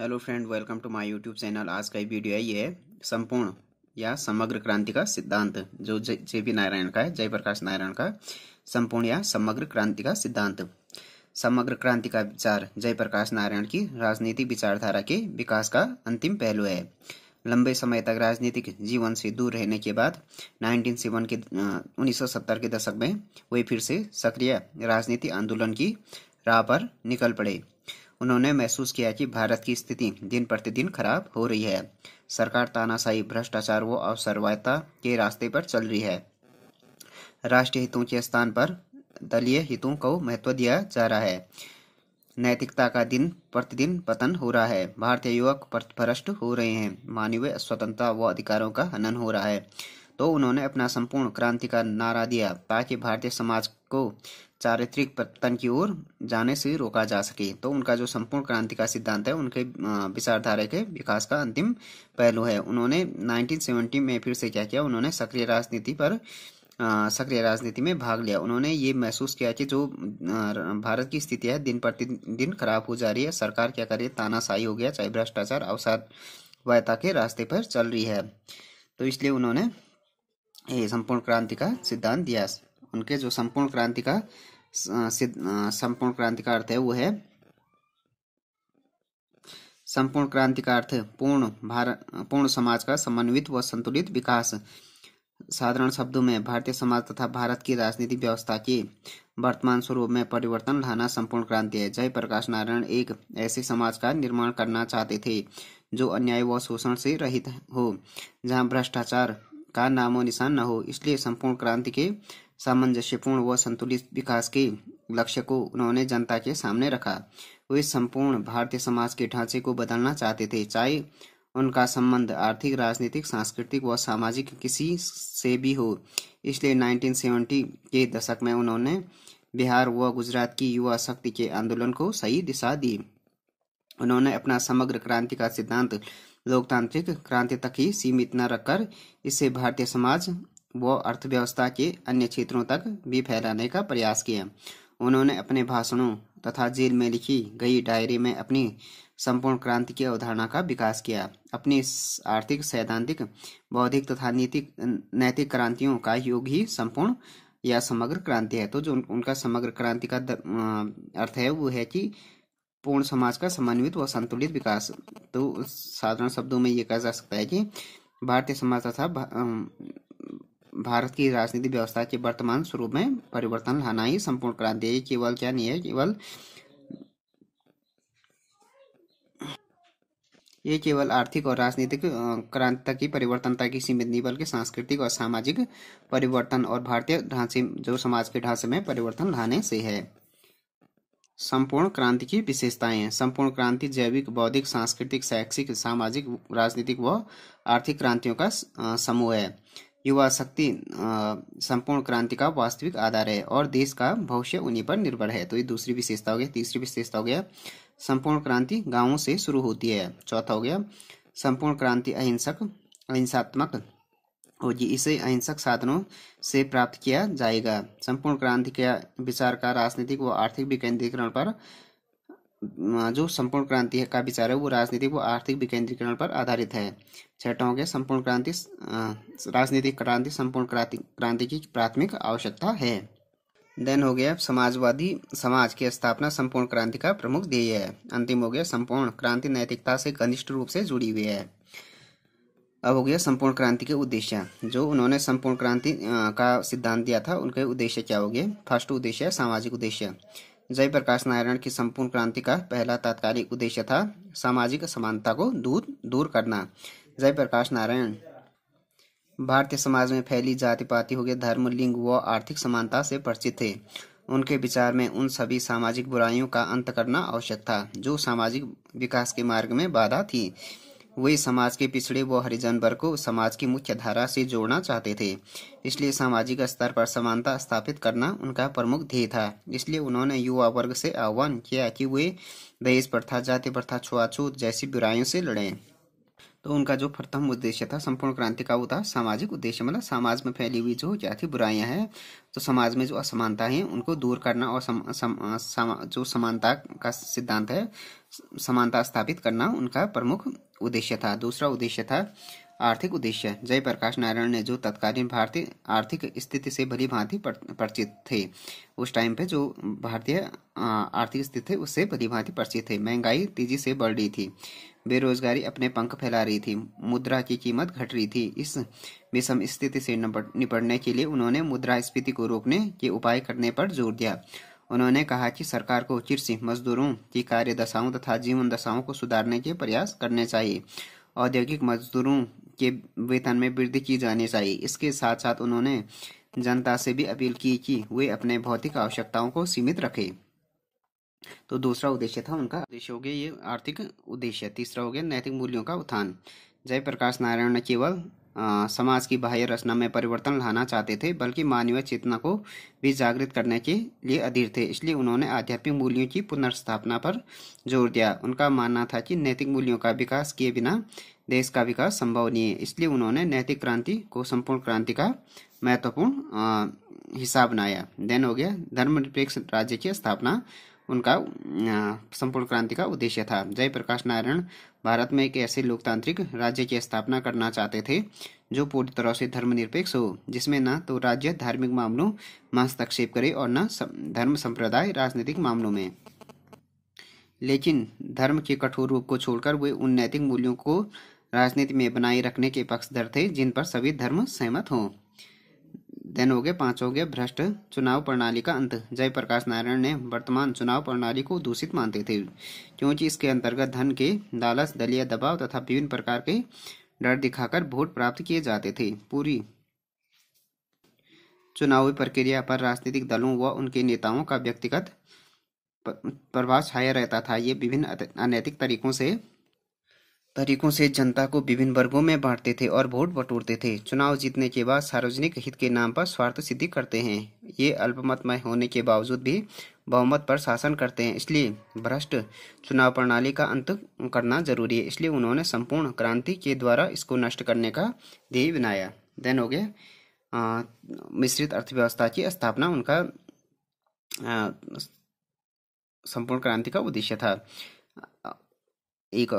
hello friend welcome to my YouTube channel आज का video है ये संपूर्ण या समग्र क्रांति का सिद्धांत जो जे पी नारायण का है जयप्रकाश नारायण का संपूर्ण या समग्र क्रांति का सिद्धांत समग्र क्रांति का विचार जयप्रकाश नारायण की राजनीतिक विचारधारा के विकास का अंतिम पहलू है लंबे समय तक राजनीतिक जीवन से दूर रहने के बाद नाइनटीन के उन्नीस के दशक में वे फिर से सक्रिय राजनीति आंदोलन की राह पर निकल पड़े उन्होंने महसूस किया कि भारत की स्थिति दिन प्रतिदिन खराब हो रही है सरकार तानाशाही भ्रष्टाचार व अवसरवायता के रास्ते पर चल रही है राष्ट्रीय हितों के स्थान पर दलीय हितों को महत्व दिया जा रहा है नैतिकता का दिन प्रतिदिन पतन हो रहा है भारतीय युवक भ्रष्ट हो रहे हैं मानवीय स्वतंत्रता व अधिकारों का हनन हो रहा है तो उन्होंने अपना संपूर्ण क्रांति का नारा दिया ताकि भारतीय समाज को चारित्रिक पतन की ओर जाने से रोका जा सके तो उनका जो संपूर्ण क्रांति का सिद्धांत है उनके विचारधारा के विकास का अंतिम पहलू है उन्होंने 1970 में फिर से क्या किया उन्होंने सक्रिय राजनीति पर सक्रिय राजनीति में भाग लिया उन्होंने ये महसूस किया कि जो भारत की स्थिति है दिन प्रतिदिन खराब हो जा रही है सरकार क्या करे तानाशाही हो गया चाहे भ्रष्टाचार अवसाद वायता के रास्ते पर चल रही है तो इसलिए उन्होंने ये संपूर्ण क्रांति का सिद्धांत दिया उनके जो संपूर्ण क्रांति का संपूर्ण क्रांति का अर्थ है वो है संपूर्ण क्रांति का अर्थ पूर्ण भारत पूर्ण समाज का समन्वित व संतुलित विकास साधारण शब्दों में भारतीय समाज तथा भारत की राजनीति व्यवस्था के वर्तमान स्वरूप में परिवर्तन लाना संपूर्ण क्रांति है जय प्रकाश नारायण एक ऐसे समाज का निर्माण करना चाहते थे जो अन्याय व शोषण से रहित हो जहां भ्रष्टाचार का नामो निशान न हो इसलिए संपूर्ण क्रांति के सामंजस्यपूर्ण व संतुलित विकास के लक्ष्य को उन्होंने जनता के सामने रखा वे संपूर्ण भारतीय समाज के ढांचे को बदलना चाहते थे चाहे उनका संबंध आर्थिक राजनीतिक सांस्कृतिक व सामाजिक किसी से भी हो इसलिए 1970 के दशक में उन्होंने बिहार व गुजरात की युवा शक्ति के आंदोलन को सही दिशा दी उन्होंने अपना समग्र क्रांति का सिद्धांत लोकतांत्रिक क्रांति तक ही सीमित न रखकर इसे भारतीय समाज व अर्थव्यवस्था के अन्य क्षेत्रों तक भी फैलाने का प्रयास किया उन्होंने अपने भाषणों तथा जेल में लिखी गई डायरी में अपनी संपूर्ण क्रांति की अवधारणा का विकास किया अपनी आर्थिक सैद्धांतिक बौद्धिक तथा नीतिक नैतिक क्रांतियों का योग ही संपूर्ण या समग्र क्रांति है तो जो उनका समग्र क्रांति का अर्थ है वो है कि पूर्ण समाज का समन्वित व संतुलित विकास तो साधारण शब्दों में ये कहा जा सकता है कि भारतीय समाज तथा भारत की राजनीतिक व्यवस्था के वर्तमान स्वरूप में परिवर्तन लाना ही संपूर्ण क्रांति है केवल क्या नहीं है केवल ये केवल आर्थिक और राजनीतिक क्रांति तक ही परिवर्तन तक ही सीमित नहीं बल्कि सांस्कृतिक और सामाजिक परिवर्तन और भारतीय ढांचे जो समाज के ढांचे में परिवर्तन लाने से है संपूर्ण क्रांति की विशेषताएं हैं संपूर्ण क्रांति जैविक बौद्धिक सांस्कृतिक शैक्षिक सामाजिक राजनीतिक व आर्थिक क्रांतियों का समूह है युवा शक्ति संपूर्ण क्रांति का वास्तविक आधार है और देश का भविष्य उन्हीं पर निर्भर है तो ये दूसरी विशेषता हो गया तीसरी विशेषता हो गया संपूर्ण क्रांति गाँवों से शुरू होती है चौथा हो गया संपूर्ण क्रांति अहिंसक अहिंसात्मक और इसे अहिंसक साधनों से प्राप्त किया जाएगा संपूर्ण क्रांति के विचार का राजनीतिक व आर्थिक विकेंद्रीकरण पर जो संपूर्ण क्रांति का विचार है वो राजनीतिक व आर्थिक विकेंद्रीकरण पर आधारित है छठों हो गया संपूर्ण क्रांति राजनीतिक क्रांति संपूर्ण क्रांति क्रांति की प्राथमिक आवश्यकता है देन हो गया समाजवादी समाज की स्थापना संपूर्ण क्रांति का प्रमुख ध्येय है अंतिम हो गया संपूर्ण क्रांति नैतिकता से घनिष्ठ रूप से जुड़ी हुई है अब हो गया संपूर्ण क्रांति के उद्देश्य जो उन्होंने संपूर्ण क्रांति का सिद्धांत दिया था उनके उद्देश्य क्या हो गए फर्स्ट उद्देश्य सामाजिक उद्देश्य जयप्रकाश नारायण की संपूर्ण क्रांति का पहला तात्कालिक उद्देश्य था सामाजिक समानता को दूर दूर करना जयप्रकाश नारायण भारतीय समाज में फैली जाति पाति हो गए धर्म लिंग व आर्थिक समानता से परिचित थे उनके विचार में उन सभी सामाजिक बुराइयों का अंत करना आवश्यक था जो सामाजिक विकास के मार्ग में बाधा थी वे समाज के पिछड़े व हरिजन वर्ग को समाज की मुख्य धारा से जोड़ना चाहते थे इसलिए सामाजिक स्तर पर समानता स्थापित करना उनका प्रमुख ध्येय था इसलिए उन्होंने युवा वर्ग से आह्वान किया कि वे दहेज प्रथा जाति प्रथा छुआछूत जैसी बुराइयों से लड़ें तो उनका जो प्रथम उद्देश्य था संपूर्ण क्रांति का वो था सामाजिक उद्देश्य मतलब समाज में फैली हुई जो क्या थी बुराइयां हैं तो समाज में जो असमानता है उनको दूर करना और सम, सम, सम, जो समानता का सिद्धांत है समानता स्थापित करना उनका प्रमुख उद्देश्य था दूसरा उद्देश्य था आर्थिक उद्देश्य जयप्रकाश नारायण ने जो तत्कालीन भारतीय आर्थिक स्थिति से भली भांति परिचित थे उस टाइम पे जो भारतीय आर्थिक स्थिति थी उससे भली भांति परिचित थे महंगाई तेजी से बढ़ रही थी बेरोजगारी अपने पंख फैला रही थी मुद्रा की कीमत घट रही थी इस विषम स्थिति से निपटने के लिए उन्होंने मुद्रा स्फीति को रोकने के उपाय करने पर जोर दिया उन्होंने कहा कि सरकार को कृषि मजदूरों की कार्य दशाओं तथा जीवन दशाओं को सुधारने के प्रयास करने चाहिए औद्योगिक मजदूरों के वेतन में वृद्धि की जानी चाहिए इसके साथ साथ उन्होंने जनता से भी अपील की कि वे अपने भौतिक आवश्यकताओं को सीमित रखें तो दूसरा उद्देश्य था उनका उद्देश्य हो गया ये आर्थिक उद्देश्य तीसरा हो गया नैतिक मूल्यों का उत्थान जयप्रकाश नारायण न केवल समाज की बाह्य रचना में परिवर्तन लाना चाहते थे बल्कि मानवीय चेतना को भी जागृत करने के लिए अधीर थे इसलिए उन्होंने आध्यात्मिक मूल्यों की पुनर्स्थापना पर जोर दिया उनका मानना था कि नैतिक मूल्यों का विकास किए बिना देश का विकास संभव नहीं है इसलिए उन्होंने नैतिक क्रांति को संपूर्ण क्रांति का महत्वपूर्ण हिस्सा बनाया देन हो गया धर्मनिरपेक्ष राज्य की स्थापना उनका संपूर्ण क्रांति का उद्देश्य था जयप्रकाश नारायण भारत में एक ऐसे लोकतांत्रिक राज्य की स्थापना करना चाहते थे जो पूरी तरह से धर्मनिरपेक्ष हो जिसमें न तो राज्य धार्मिक मामलों में हस्तक्षेप करे और न धर्म संप्रदाय राजनीतिक मामलों में लेकिन धर्म के कठोर रूप को छोड़कर वे उन नैतिक मूल्यों को राजनीति में बनाए रखने के पक्षधर थे जिन पर सभी धर्म सहमत हों देन हो गए पाँच हो गए भ्रष्ट चुनाव प्रणाली का अंत जयप्रकाश नारायण ने वर्तमान चुनाव प्रणाली को दूषित मानते थे क्योंकि इसके अंतर्गत धन के लालच दलीय दबाव तथा विभिन्न प्रकार के डर दिखाकर वोट प्राप्त किए जाते थे पूरी चुनावी प्रक्रिया पर राजनीतिक दलों व उनके नेताओं का व्यक्तिगत प्रभाव छाया रहता था ये विभिन्न अनैतिक तरीकों से तरीकों से जनता को विभिन्न वर्गों में बांटते थे और वोट बटोरते थे चुनाव जीतने के बाद सार्वजनिक हित के नाम पर स्वार्थ सिद्धि करते हैं ये अल्पमत में होने के बावजूद भी बहुमत पर शासन करते हैं इसलिए भ्रष्ट चुनाव प्रणाली का अंत करना जरूरी है इसलिए उन्होंने संपूर्ण क्रांति के द्वारा इसको नष्ट करने का ध्येय बनाया देन हो गया मिश्रित अर्थव्यवस्था की स्थापना उनका संपूर्ण क्रांति का उद्देश्य था एक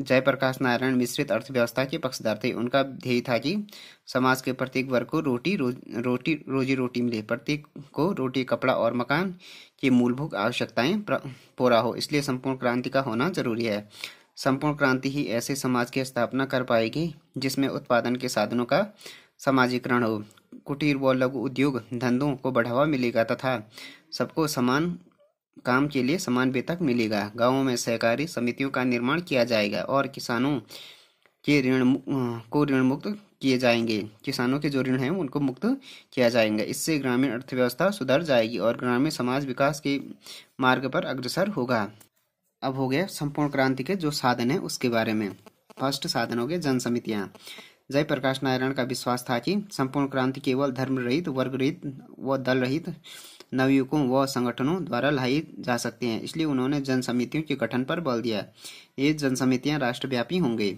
जयप्रकाश नारायण मिश्रित अर्थव्यवस्था के पक्षधर थे उनका ध्येय था कि समाज के प्रत्येक वर्ग को रोटी रो, रोटी रोजी रोटी मिले प्रत्येक को रोटी कपड़ा और मकान की मूलभूत आवश्यकताएं पूरा हो इसलिए संपूर्ण क्रांति का होना जरूरी है संपूर्ण क्रांति ही ऐसे समाज की स्थापना कर पाएगी जिसमें उत्पादन के साधनों का समाजीकरण हो कुटीर व लघु उद्योग धंधों को बढ़ावा मिलेगा तथा सबको समान काम के लिए समान वेतक मिलेगा गांवों में सहकारी समितियों का निर्माण किया जाएगा और किसानों के ऋण को ऋण मुक्त किए जाएंगे किसानों के जो ऋण हैं उनको मुक्त किया जाएगा इससे ग्रामीण अर्थव्यवस्था सुधर जाएगी और ग्रामीण समाज विकास के मार्ग पर अग्रसर होगा अब हो गया संपूर्ण क्रांति के जो साधन हैं उसके बारे में फर्स्ट साधन हो गए जन समितियाँ जयप्रकाश नारायण का विश्वास था कि संपूर्ण क्रांति केवल धर्म रहित वर्ग रहित व दल रहित नवयुवकों व संगठनों द्वारा लाई जा सकती हैं इसलिए उन्होंने जन समितियों के गठन पर बल दिया ये जन समितियाँ राष्ट्रव्यापी होंगे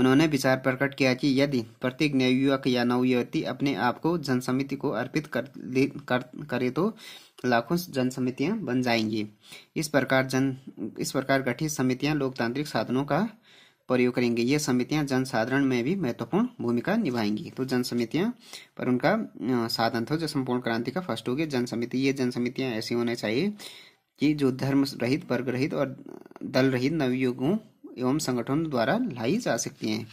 उन्होंने विचार प्रकट किया कि यदि प्रत्येक नवयुवक या नवयुवती अपने आप को जन समिति को अर्पित कर, कर करे तो लाखों जन समितियाँ बन जाएंगी इस प्रकार जन इस प्रकार गठित समितियाँ लोकतांत्रिक साधनों का प्रयोग करेंगे ये समितियां जनसाधारण में भी महत्वपूर्ण भूमिका निभाएंगी तो जन समितियां पर उनका साधन था जो संपूर्ण क्रांति का फर्स्ट हो गया जन समिति ये जन समितियां ऐसी होने चाहिए कि जो धर्म रहित वर्ग रहित और दल रहित नवयुगों एवं संगठनों द्वारा लाई जा सकती हैं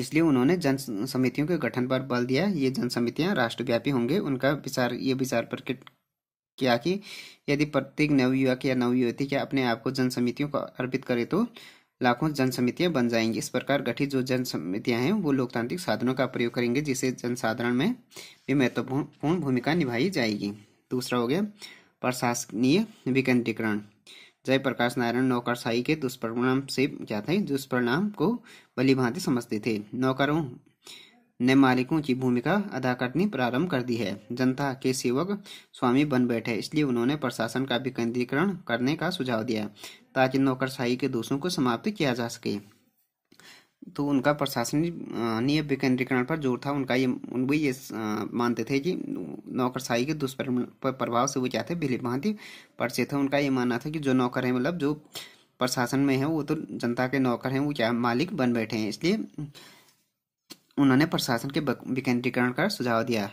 इसलिए उन्होंने जन समितियों के गठन पर बल दिया ये जन समितियां राष्ट्रव्यापी होंगे उनका विचार ये विचार प्रकट किया कि यदि प्रत्येक नवयुवक या नवयुवती के अपने आप को जन समितियों को अर्पित करे तो लाखों जन समितियाँ बन जाएंगी इस प्रकार गठित जो जन समितियाँ हैं वो लोकतांत्रिक साधनों का प्रयोग करेंगे जिसे जनसाधारण में भी महत्वपूर्ण भूमिका निभाई जाएगी दूसरा हो गया प्रशासनीय विकेंद्रीकरण जयप्रकाश नारायण नौकरशाही के दुष्परिणाम से क्या था दुष्परिणाम को भली समझते थे नौकरों ने मालिकों की भूमिका अदा करनी प्रारंभ कर दी है जनता के सेवक स्वामी बन बैठे इसलिए उन्होंने प्रशासन का विकेंद्रीकरण करने का सुझाव दिया ताकि नौकरशाही के दोषों को समाप्त किया जा सके तो उनका प्रशासनीय विकेंद्रीकरण पर जोर था उनका ये उन भी ये मानते थे कि नौकरशाही के दुष्प्रभाव से वो क्या थे भांति परिचित थे उनका ये मानना था कि जो नौकर हैं मतलब जो प्रशासन में है वो तो जनता के नौकर हैं वो क्या मालिक बन बैठे हैं इसलिए उन्होंने प्रशासन के विकेंद्रीकरण का सुझाव दिया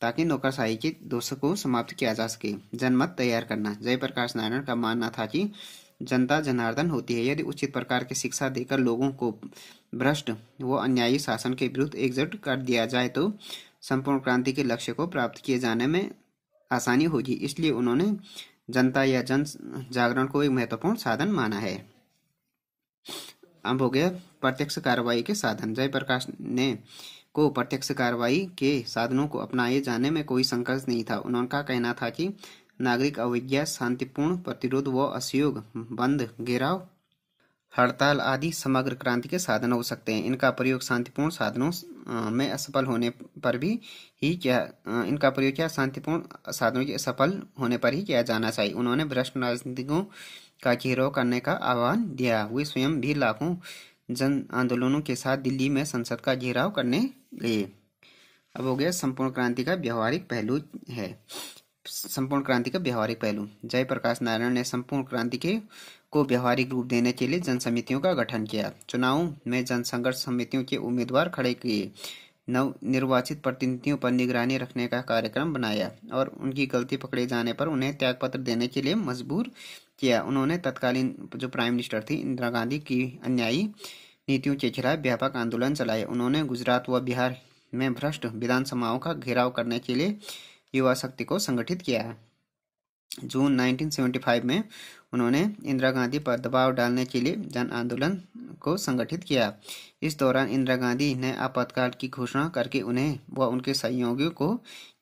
ताकि नौकरशाही के दोष को समाप्त किया जा सके जनमत तैयार करना जयप्रकाश नारायण का मानना था कि जनता जनार्दन होती है यदि उचित प्रकार की शिक्षा देकर लोगों को भ्रष्ट व अन्यायी शासन के विरुद्ध एकजुट कर दिया जाए तो संपूर्ण क्रांति के लक्ष्य को प्राप्त किए जाने में आसानी होगी इसलिए उन्होंने जनता या जन जागरण को एक महत्वपूर्ण साधन माना है अब हो गया प्रत्यक्ष कार्रवाई के साधन जयप्रकाश ने को प्रत्यक्ष कार्रवाई के साधनों को अपनाए जाने में कोई संकल्प नहीं था उनका कहना था कि नागरिक अवज्ञा शांतिपूर्ण प्रतिरोध व असयोग बंद घेराव हड़ताल आदि समग्र क्रांति के साधन हो सकते हैं इनका प्रयोग शांतिपूर्ण साधनों में असफल होने पर भी ही किया इनका प्रयोग क्या शांतिपूर्ण साधनों के असफल होने पर ही किया जाना चाहिए उन्होंने भ्रष्ट राजनीतिकों का घेराव करने का आह्वान दिया वे स्वयं भी लाखों जन आंदोलनों के साथ दिल्ली में संसद का घेराव करने गए अब हो गया संपूर्ण क्रांति का व्यवहारिक पहलू है संपूर्ण क्रांति का व्यवहारिक पहलू जयप्रकाश नारायण ने संपूर्ण क्रांति के को व्यवहारिक रूप देने के लिए जन समितियों का गठन किया चुनाव में जनसंघर्ष समितियों के उम्मीदवार खड़े किए नव निर्वाचित प्रतिनिधियों पर निगरानी रखने का कार्यक्रम बनाया और उनकी गलती पकड़े जाने पर उन्हें त्यागपत्र देने के लिए मजबूर किया उन्होंने तत्कालीन जो प्राइम मिनिस्टर थी इंदिरा गांधी की अन्यायी नीतियों के खिलाफ व्यापक आंदोलन चलाए उन्होंने गुजरात व बिहार में भ्रष्ट विधानसभाओं का घेराव करने के लिए युवा शक्ति को संगठित किया है जून 1975 में उन्होंने इंदिरा गांधी पर दबाव डालने के लिए जन आंदोलन को संगठित किया इस दौरान इंदिरा गांधी ने आपातकाल की घोषणा करके उन्हें व उनके सहयोगियों को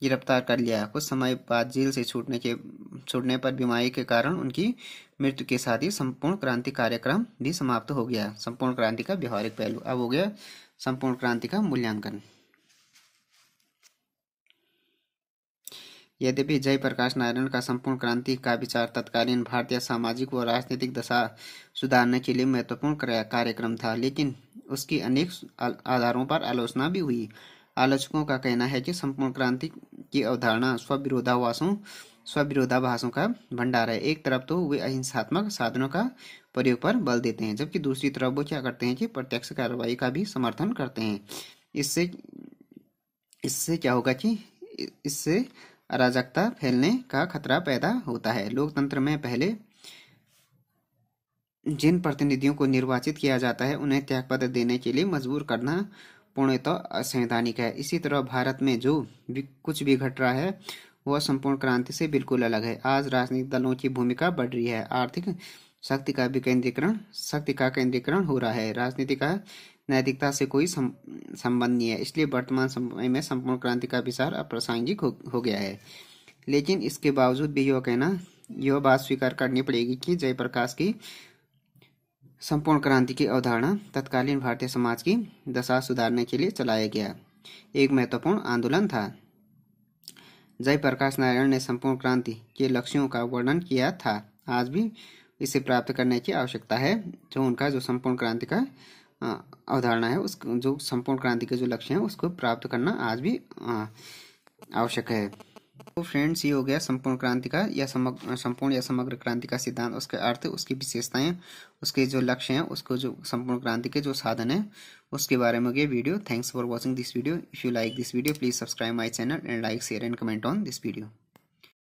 गिरफ्तार कर लिया कुछ समय बाद जेल से छूटने के छूटने पर बीमारी के कारण उनकी मृत्यु के साथ ही संपूर्ण क्रांति कार्यक्रम भी समाप्त हो गया संपूर्ण क्रांति का व्यवहारिक पहलू अब हो गया संपूर्ण क्रांति का मूल्यांकन यद्यपि जयप्रकाश नारायण का संपूर्ण क्रांति का विचार तत्कालीन भारतीय सामाजिक व राजनीतिक दशा सुधारने के लिए महत्वपूर्ण कार्यक्रम था लेकिन उसकी अनेक आधारों पर आलोचना भी हुई आलोचकों का कहना है कि संपूर्ण क्रांति की अवधारणा स्वविरोधावासों स्विरोधाभासों का भंडार है एक तरफ तो वे अहिंसात्मक साधनों का प्रयोग पर बल देते हैं जबकि दूसरी तरफ वो क्या करते हैं कि प्रत्यक्ष कार्रवाई का भी समर्थन करते हैं इससे इससे क्या होगा कि इससे अराजकता फैलने का खतरा पैदा होता है लोकतंत्र में पहले जिन प्रतिनिधियों को निर्वाचित किया जाता है उन्हें त्यागपत्र देने के लिए मजबूर करना पूर्णतः तो असंवैधानिक है इसी तरह भारत में जो भी कुछ भी घट रहा है वह संपूर्ण क्रांति से बिल्कुल अलग है आज राजनीतिक दलों की भूमिका बढ़ रही है आर्थिक शक्ति का विकेंद्रीकरण शक्ति का केंद्रीकरण हो रहा है राजनीति का नैतिकता से कोई संबंध नहीं है इसलिए वर्तमान समय में संपूर्ण क्रांति का विचार अप्रासंगिक हो, हो गया है लेकिन इसके बावजूद भी यह कहना यह बात स्वीकार करनी पड़ेगी कि जयप्रकाश की संपूर्ण क्रांति की अवधारणा तत्कालीन भारतीय समाज की दशा सुधारने के लिए चलाया गया एक महत्वपूर्ण आंदोलन था जयप्रकाश नारायण ने संपूर्ण क्रांति के लक्ष्यों का वर्णन किया था आज भी इसे प्राप्त करने की आवश्यकता है जो उनका जो संपूर्ण क्रांति का अवधारणा है उस जो संपूर्ण क्रांति के जो लक्ष्य हैं उसको प्राप्त करना आज भी आवश्यक है तो फ्रेंड्स ये हो गया संपूर्ण क्रांति का या समग्र संपूर्ण या समग्र क्रांति का सिद्धांत उसके अर्थ उसकी विशेषताएं उसके जो लक्ष्य हैं उसको जो संपूर्ण क्रांति के जो साधन हैं उसके बारे में हो गया video thanks for watching this video if you like this video please subscribe my channel and like share and comment on this video